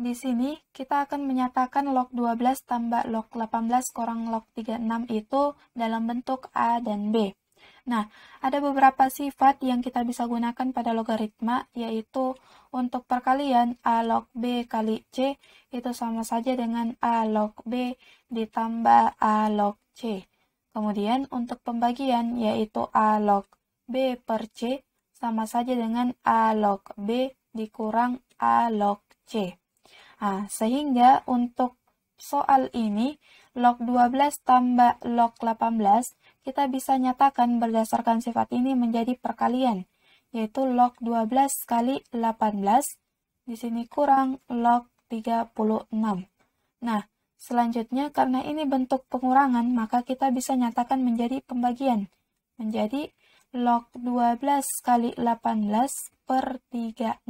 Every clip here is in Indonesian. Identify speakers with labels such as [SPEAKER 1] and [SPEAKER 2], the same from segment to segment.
[SPEAKER 1] Di sini kita akan menyatakan log 12 tambah log 18 kurang log 36 itu dalam bentuk A dan B. Nah, ada beberapa sifat yang kita bisa gunakan pada logaritma, yaitu untuk perkalian A log B kali C itu sama saja dengan A log B ditambah A log C. Kemudian untuk pembagian yaitu A log B per C sama saja dengan A log B dikurang A log C. Nah, sehingga untuk soal ini, log 12 tambah log 18, kita bisa nyatakan berdasarkan sifat ini menjadi perkalian, yaitu log 12 kali 18, di sini kurang log 36. Nah, selanjutnya karena ini bentuk pengurangan, maka kita bisa nyatakan menjadi pembagian, menjadi log 12 kali 18 per 36.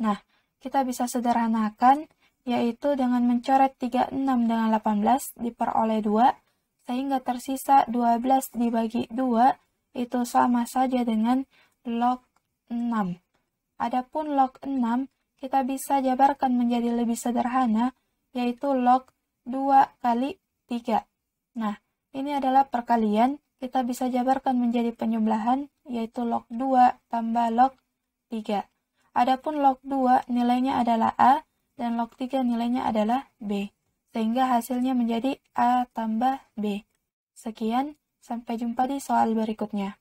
[SPEAKER 1] Nah, kita bisa sederhanakan, yaitu dengan mencoret 36 dengan 18 diperoleh 2, sehingga tersisa 12 dibagi 2, itu sama saja dengan log 6. Adapun log 6, kita bisa jabarkan menjadi lebih sederhana, yaitu log 2 kali 3. Nah, ini adalah perkalian, kita bisa jabarkan menjadi penjumlahan, yaitu log 2 tambah log 3. Adapun log 2 nilainya adalah A dan log 3 nilainya adalah B. Sehingga hasilnya menjadi A tambah B. Sekian, sampai jumpa di soal berikutnya.